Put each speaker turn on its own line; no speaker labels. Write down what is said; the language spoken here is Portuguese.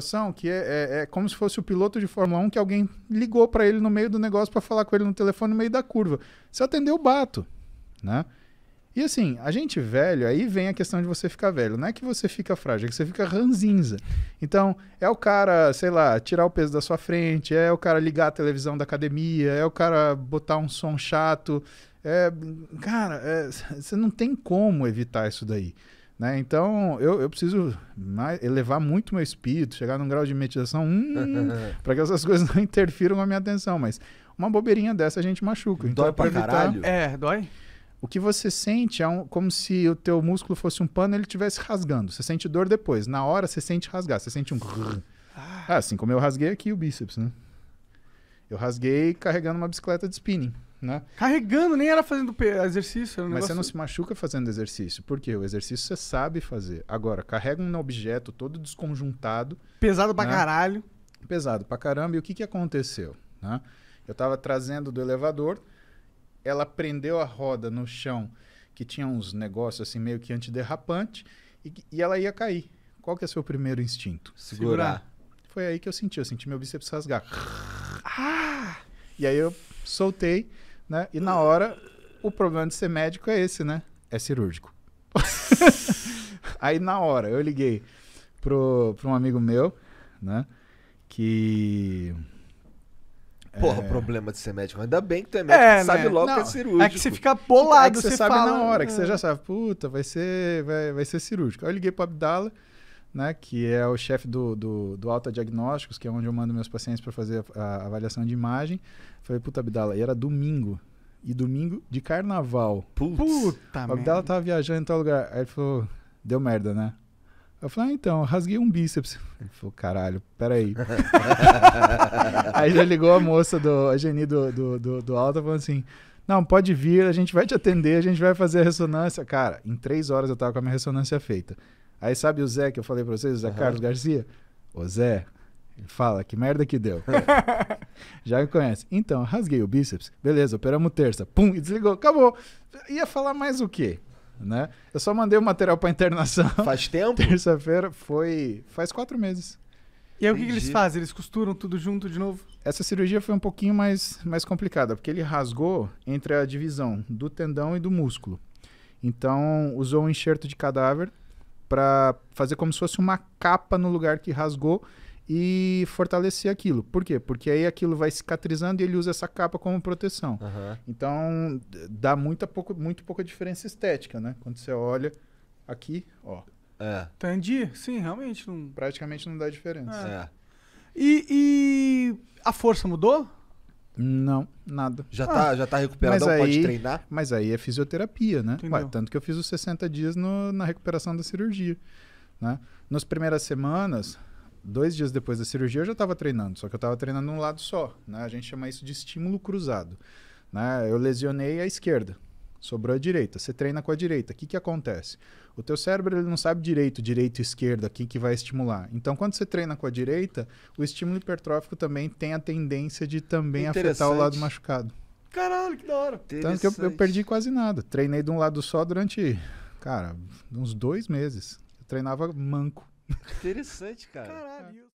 situação que é, é, é, como se fosse o piloto de Fórmula 1 que alguém ligou para ele no meio do negócio para falar com ele no telefone no meio da curva. Se atendeu, bato, né? E assim, a gente velho, aí vem a questão de você ficar velho. Não é que você fica frágil, é que você fica ranzinza. Então, é o cara, sei lá, tirar o peso da sua frente, é o cara ligar a televisão da academia, é o cara botar um som chato. É, cara, é, você não tem como evitar isso daí. Né? Então, eu, eu preciso mais, elevar muito meu espírito, chegar num grau de meditação, hum, para que essas coisas não interfiram com a minha atenção. Mas uma bobeirinha dessa a gente machuca. Então, dói pra evitar, caralho? É, dói. O que você sente é um, como se o teu músculo fosse um pano e ele estivesse rasgando. Você sente dor depois. Na hora, você sente rasgar. Você sente um... Ah. ah, assim como eu rasguei aqui o bíceps, né? Eu rasguei carregando uma bicicleta de spinning né? Carregando, nem era fazendo exercício. Era um Mas negócio... você não se machuca fazendo exercício. Por quê? O exercício você sabe fazer. Agora, carrega um objeto todo desconjuntado. Pesado pra né? caralho. Pesado pra caramba. E o que, que aconteceu? Né? Eu tava trazendo do elevador, ela prendeu a roda no chão, que tinha uns negócios assim meio que antiderrapante, e, e ela ia cair. Qual que é o seu primeiro instinto? Segurar. Foi aí que eu senti. Eu senti meu bíceps rasgar. Ah! E aí eu soltei né? E na hora, o problema de ser médico é esse, né? É cirúrgico. Aí na hora, eu liguei pro, pro um amigo meu, né? Que. Porra, é... problema de ser médico. Ainda bem que tu é médico, é, sabe né? logo não, que é cirúrgico. É que você fica bolado, é que você, você sabe fala, na hora, que você ah". já sabe, puta, vai ser, vai, vai ser cirúrgico. Aí eu liguei pro Abdala, né, que é o chefe do, do, do Alta Diagnósticos, que é onde eu mando meus pacientes para fazer a, a, avaliação de imagem. Falei, puta, Abdala, e era domingo. E domingo de carnaval. Putz, puta, O Abdala tava viajando em tal lugar. Aí ele falou, deu merda, né? Eu falei, ah, então, rasguei um bíceps. Ele falou, caralho, peraí. aí já ligou a moça do a Geni do, do, do, do Alta falando assim: não, pode vir, a gente vai te atender, a gente vai fazer a ressonância. Cara, em três horas eu tava com a minha ressonância feita. Aí sabe o Zé que eu falei pra vocês, o Zé uhum. Carlos Garcia? Ô Zé, fala, que merda que deu. Já me conhece. Então, rasguei o bíceps, beleza, operamos terça, pum, e desligou, acabou. Ia falar mais o quê? Né? Eu só mandei o material pra internação. Faz tempo? Terça-feira foi. faz quatro meses. E aí Entendi. o que, que, eles fazem? Eles costuram tudo junto de novo? Essa cirurgia foi um pouquinho mais, mais complicada, porque ele rasgou entre a divisão do tendão e do músculo. Então, usou um enxerto de cadáver para fazer como se fosse uma capa no lugar que rasgou e fortalecer aquilo. Por quê? Porque aí aquilo vai cicatrizando e ele usa essa capa como proteção. Uhum. Então, dá muita pouco, muito pouca diferença estética, né? Quando você olha aqui, ó. É. Entendi. Sim, realmente. Não... Praticamente não dá diferença. É. é. E, e a força mudou? Não, nada. Já, ah, tá, já tá recuperado, aí, pode treinar? Mas aí é fisioterapia, né? Ué, tanto que eu fiz os 60 dias no, na recuperação da cirurgia. Né? Nas primeiras semanas, dois dias depois da cirurgia, eu já estava treinando, só que eu estava treinando um lado só. Né? A gente chama isso de estímulo cruzado. Né? Eu lesionei a esquerda sobrou a direita. Você treina com a direita. O que, que acontece? O teu cérebro ele não sabe direito, direito e esquerda, quem que vai estimular. Então, quando você treina com a direita, o estímulo hipertrófico também tem a tendência de também afetar o lado machucado. Caralho, que da hora. Tanto que eu, eu, perdi quase nada. Treinei de um lado só durante, cara, uns dois meses. Eu treinava manco. Interessante, cara. Caralho.